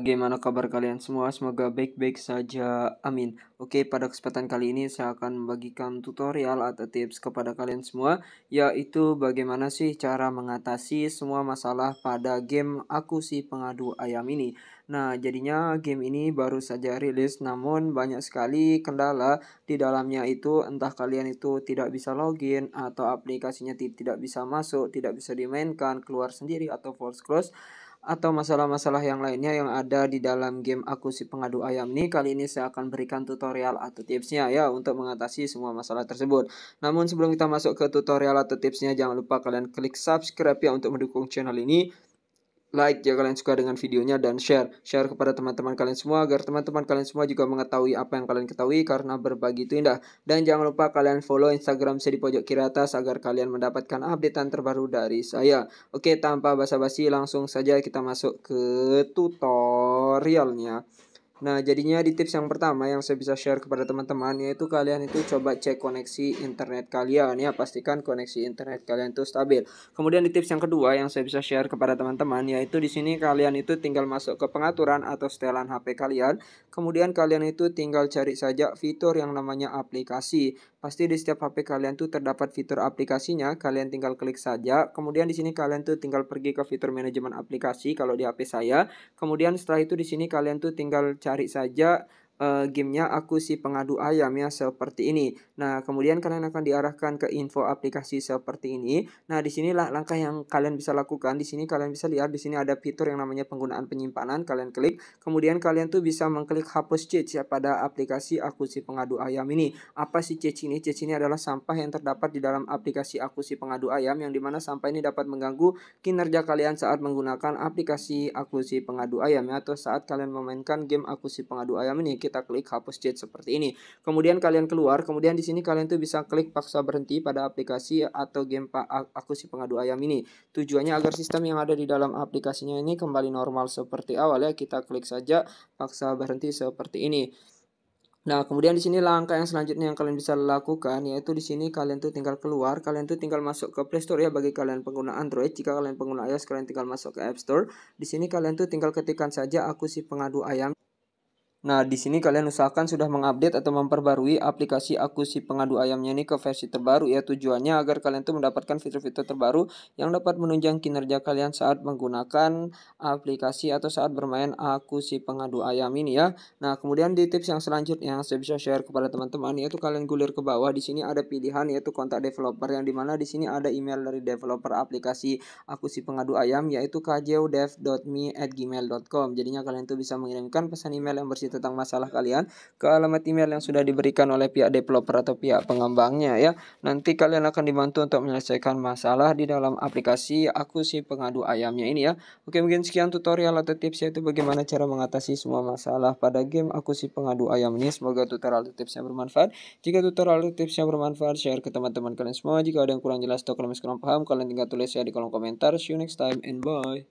Bagaimana kabar kalian semua? Semoga baik-baik saja. Amin. Oke, pada kesempatan kali ini saya akan membagikan tutorial atau tips kepada kalian semua, yaitu bagaimana sih cara mengatasi semua masalah pada game Aku Si Pengadu Ayam ini. Nah, jadinya game ini baru saja rilis, namun banyak sekali kendala di dalamnya itu entah kalian itu tidak bisa login atau aplikasinya tidak bisa masuk, tidak bisa dimainkan, keluar sendiri atau force close atau masalah-masalah yang lainnya yang ada di dalam game aku si pengadu ayam ini kali ini saya akan berikan tutorial atau tipsnya ya untuk mengatasi semua masalah tersebut namun sebelum kita masuk ke tutorial atau tipsnya jangan lupa kalian klik subscribe ya untuk mendukung channel ini like jika ya kalian suka dengan videonya dan share. Share kepada teman-teman kalian semua agar teman-teman kalian semua juga mengetahui apa yang kalian ketahui karena berbagi itu indah. Dan jangan lupa kalian follow Instagram saya di pojok kiri atas agar kalian mendapatkan updatean terbaru dari saya. Oke, tanpa basa-basi langsung saja kita masuk ke tutorialnya. Nah, jadinya di tips yang pertama yang saya bisa share kepada teman-teman yaitu kalian itu coba cek koneksi internet kalian ya, pastikan koneksi internet kalian itu stabil. Kemudian di tips yang kedua yang saya bisa share kepada teman-teman yaitu di sini kalian itu tinggal masuk ke pengaturan atau setelan HP kalian, kemudian kalian itu tinggal cari saja fitur yang namanya aplikasi. Pasti di setiap HP kalian tuh terdapat fitur aplikasinya, kalian tinggal klik saja. Kemudian di sini kalian tuh tinggal pergi ke fitur manajemen aplikasi kalau di HP saya. Kemudian setelah itu di sini kalian tuh tinggal cari saja uh, gamenya aku si pengadu ayam ya seperti ini. Nah kemudian kalian akan diarahkan ke info aplikasi seperti ini. Nah disinilah langkah yang kalian bisa lakukan. Di sini kalian bisa lihat di sini ada fitur yang namanya penggunaan penyimpanan. Kalian klik. Kemudian kalian tuh bisa mengklik hapus cheat ya pada aplikasi aku si pengadu ayam ini. Apa sih cheat ini? Cheat ini adalah sampah yang terdapat di dalam aplikasi aku si pengadu ayam yang dimana sampah ini dapat mengganggu kinerja kalian saat menggunakan aplikasi aku si pengadu ayam ya atau saat kalian memainkan game aku si pengadu ayam ini kita klik hapus chat seperti ini. Kemudian kalian keluar, kemudian di sini kalian tuh bisa klik paksa berhenti pada aplikasi atau game aku si pengadu ayam ini. Tujuannya agar sistem yang ada di dalam aplikasinya ini kembali normal seperti awal ya. Kita klik saja paksa berhenti seperti ini. Nah, kemudian di sini langkah yang selanjutnya yang kalian bisa lakukan yaitu di sini kalian tuh tinggal keluar, kalian tuh tinggal masuk ke Play Store ya bagi kalian pengguna Android. Jika kalian pengguna iOS, kalian tinggal masuk ke App Store. Di sini kalian tuh tinggal ketikkan saja aku si pengadu ayam. Nah, di sini kalian usahakan sudah mengupdate atau memperbarui aplikasi aku si pengadu ayamnya ini ke versi terbaru ya tujuannya agar kalian tuh mendapatkan fitur-fitur terbaru yang dapat menunjang kinerja kalian saat menggunakan aplikasi atau saat bermain aku si pengadu ayam ini ya. Nah, kemudian di tips yang selanjutnya yang saya bisa share kepada teman-teman yaitu kalian gulir ke bawah di sini ada pilihan yaitu kontak developer yang dimana di sini ada email dari developer aplikasi aku si pengadu ayam yaitu kjdev.me@gmail.com. Jadinya kalian tuh bisa mengirimkan pesan email yang bersifat tentang masalah kalian ke alamat email yang sudah diberikan oleh pihak developer atau pihak pengembangnya ya. Nanti kalian akan dibantu untuk menyelesaikan masalah di dalam aplikasi aku si pengadu ayamnya ini ya. Oke mungkin sekian tutorial atau tipsnya itu bagaimana cara mengatasi semua masalah pada game aku si pengadu ayam ini. Semoga tutorial atau tipsnya bermanfaat. Jika tutorial atau tipsnya bermanfaat share ke teman-teman kalian semua. Jika ada yang kurang jelas atau kalian kurang paham kalian tinggal tulis ya di kolom komentar. See you next time and bye.